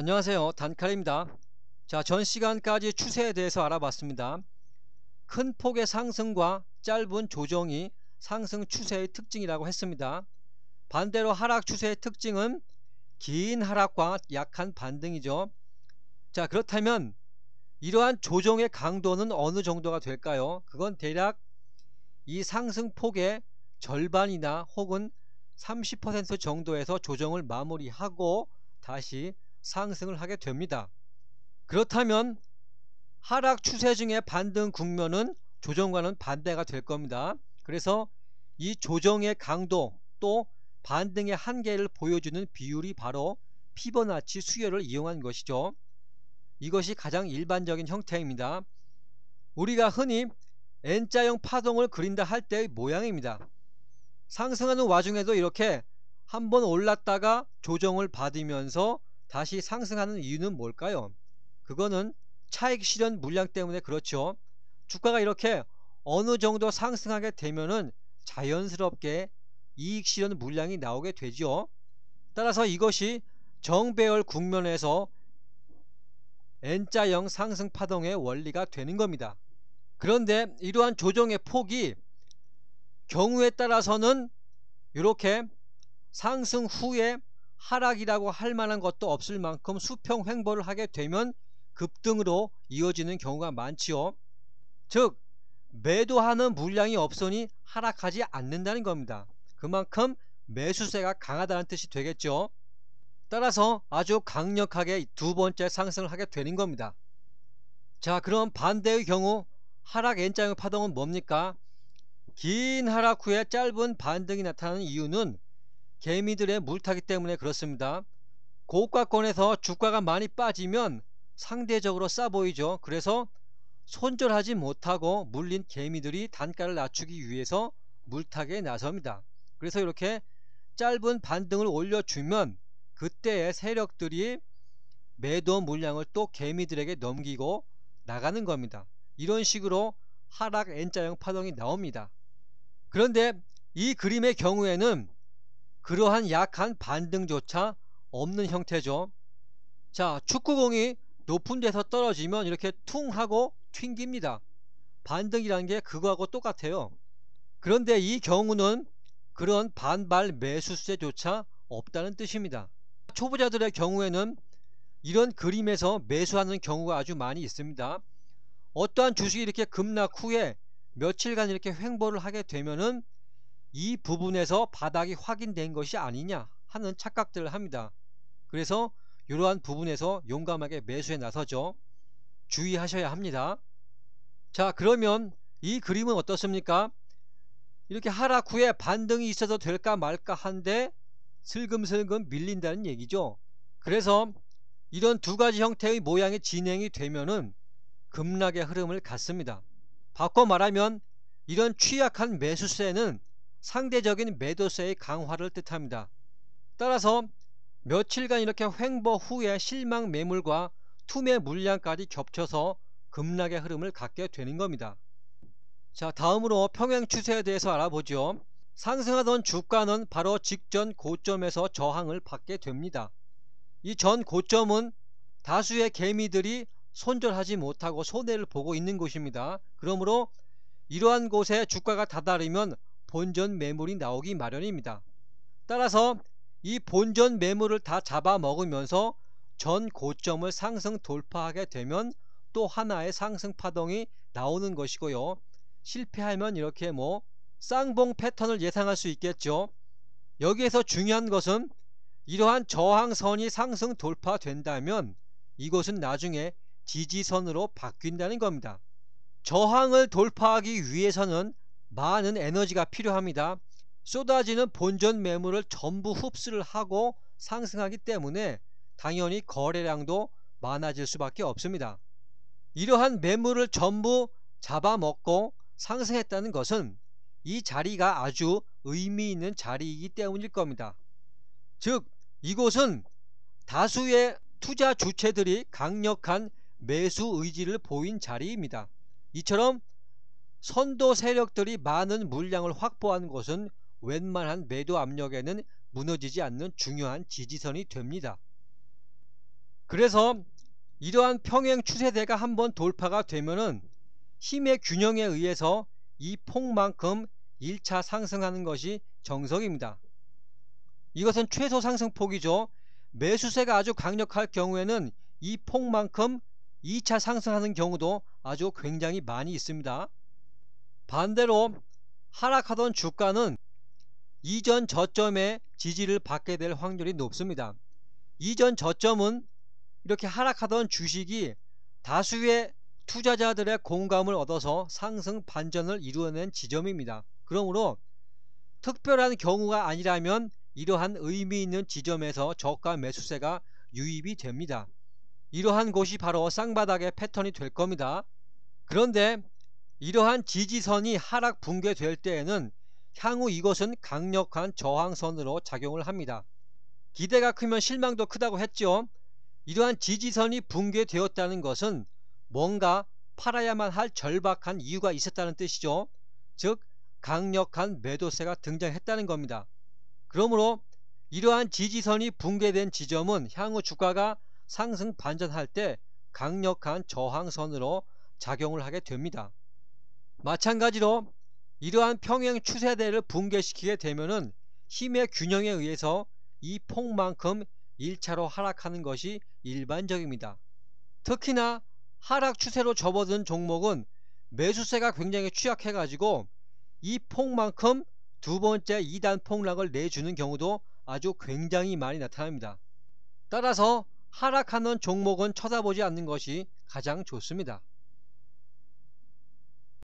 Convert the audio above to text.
안녕하세요 단칼입니다 자 전시간까지 추세에 대해서 알아봤습니다 큰 폭의 상승과 짧은 조정이 상승 추세의 특징이라고 했습니다 반대로 하락 추세의 특징은 긴 하락과 약한 반등이죠 자 그렇다면 이러한 조정의 강도는 어느 정도가 될까요 그건 대략 이 상승폭의 절반이나 혹은 30% 정도에서 조정을 마무리하고 다시 상승을 하게 됩니다. 그렇다면 하락 추세 중에 반등 국면은 조정과는 반대가 될 겁니다. 그래서 이 조정의 강도 또 반등의 한계를 보여주는 비율이 바로 피버나치 수열을 이용한 것이죠. 이것이 가장 일반적인 형태입니다. 우리가 흔히 N자형 파동을 그린다 할 때의 모양입니다. 상승하는 와중에도 이렇게 한번 올랐다가 조정을 받으면서 다시 상승하는 이유는 뭘까요? 그거는 차익 실현 물량 때문에 그렇죠. 주가가 이렇게 어느 정도 상승하게 되면은 자연스럽게 이익 실현 물량이 나오게 되죠. 따라서 이것이 정배열 국면에서 N자형 상승 파동의 원리가 되는 겁니다. 그런데 이러한 조정의 폭이 경우에 따라서는 이렇게 상승 후에 하락이라고 할 만한 것도 없을 만큼 수평 횡보를 하게 되면 급등으로 이어지는 경우가 많지요. 즉 매도하는 물량이 없으니 하락하지 않는다는 겁니다. 그만큼 매수세가 강하다는 뜻이 되겠죠. 따라서 아주 강력하게 두 번째 상승을 하게 되는 겁니다. 자 그럼 반대의 경우 하락 N자형 파동은 뭡니까? 긴 하락 후에 짧은 반등이 나타나는 이유는 개미들의 물타기 때문에 그렇습니다. 고가권에서 주가가 많이 빠지면 상대적으로 싸 보이죠. 그래서 손절하지 못하고 물린 개미들이 단가를 낮추기 위해서 물타기에 나섭니다. 그래서 이렇게 짧은 반등을 올려주면 그때의 세력들이 매도 물량을 또 개미들에게 넘기고 나가는 겁니다. 이런 식으로 하락 N자형 파동이 나옵니다. 그런데 이 그림의 경우에는 그러한 약한 반등조차 없는 형태죠. 자, 축구공이 높은 데서 떨어지면 이렇게 퉁 하고 튕깁니다. 반등이라는 게 그거하고 똑같아요. 그런데 이 경우는 그런 반발 매수세조차 없다는 뜻입니다. 초보자들의 경우에는 이런 그림에서 매수하는 경우가 아주 많이 있습니다. 어떠한 주식이 이렇게 급락 후에 며칠간 이렇게 횡보를 하게 되면은 이 부분에서 바닥이 확인된 것이 아니냐 하는 착각들을 합니다. 그래서 이러한 부분에서 용감하게 매수에 나서죠. 주의하셔야 합니다. 자 그러면 이 그림은 어떻습니까? 이렇게 하락 후에 반등이 있어서 될까 말까 한데 슬금슬금 밀린다는 얘기죠. 그래서 이런 두 가지 형태의 모양이 진행이 되면은 급락의 흐름을 갖습니다. 바꿔 말하면 이런 취약한 매수세는 상대적인 매도세의 강화를 뜻합니다. 따라서 며칠간 이렇게 횡보 후에 실망 매물과 투매 물량까지 겹쳐서 급락의 흐름을 갖게 되는 겁니다. 자 다음으로 평행 추세에 대해서 알아보죠. 상승하던 주가는 바로 직전 고점에서 저항을 받게 됩니다. 이 전 고점은 다수의 개미들이 손절하지 못하고 손해를 보고 있는 곳입니다. 그러므로 이러한 곳에 주가가 다다르면 본전 매물이 나오기 마련입니다. 따라서 이 본전 매물을 다 잡아먹으면서 전 고점을 상승 돌파하게 되면 또 하나의 상승 파동이 나오는 것이고요. 실패하면 이렇게 뭐 쌍봉 패턴을 예상할 수 있겠죠. 여기에서 중요한 것은 이러한 저항선이 상승 돌파된다면 이것은 나중에 지지선으로 바뀐다는 겁니다. 저항을 돌파하기 위해서는 많은 에너지가 필요합니다. 쏟아지는 본전 매물을 전부 흡수를 하고 상승하기 때문에 당연히 거래량도 많아질 수밖에 없습니다. 이러한 매물을 전부 잡아먹고 상승했다는 것은 이 자리가 아주 의미 있는 자리이기 때문일 겁니다. 즉 이곳은 다수의 투자 주체들이 강력한 매수 의지를 보인 자리입니다. 이처럼 선도 세력들이 많은 물량을 확보한 것은 웬만한 매도 압력에는 무너지지 않는 중요한 지지선이 됩니다. 그래서 이러한 평행 추세대가 한번 돌파가 되면은 힘의 균형에 의해서 이 폭만큼 1차 상승하는 것이 정석입니다. 이것은 최소 상승폭이죠. 매수세가 아주 강력할 경우에는 이 폭만큼 2차 상승하는 경우도 아주 굉장히 많이 있습니다. 반대로 하락하던 주가는 이전 저점에 지지를 받게 될 확률이 높습니다. 이전 저점은 이렇게 하락하던 주식이 다수의 투자자들의 공감을 얻어서 상승 반전을 이루어낸 지점입니다. 그러므로 특별한 경우가 아니라면 이러한 의미 있는 지점에서 저가 매수세가 유입이 됩니다. 이러한 곳이 바로 쌍바닥의 패턴이 될 겁니다. 그런데 이러한 지지선이 하락 붕괴될 때에는 향후 이것은 강력한 저항선으로 작용을 합니다. 기대가 크면 실망도 크다고 했죠. 이러한 지지선이 붕괴되었다는 것은 뭔가 팔아야만 할 절박한 이유가 있었다는 뜻이죠. 즉 강력한 매도세가 등장했다는 겁니다. 그러므로 이러한 지지선이 붕괴된 지점은 향후 주가가 상승 반전할 때 강력한 저항선으로 작용을 하게 됩니다. 마찬가지로 이러한 평행 추세대를 붕괴시키게 되면은 힘의 균형에 의해서 이 폭만큼 1차로 하락하는 것이 일반적입니다. 특히나 하락 추세로 접어든 종목은 매수세가 굉장히 취약해가지고 이 폭만큼 두 번째 2단 폭락을 내주는 경우도 아주 굉장히 많이 나타납니다. 따라서 하락하는 종목은 쳐다보지 않는 것이 가장 좋습니다.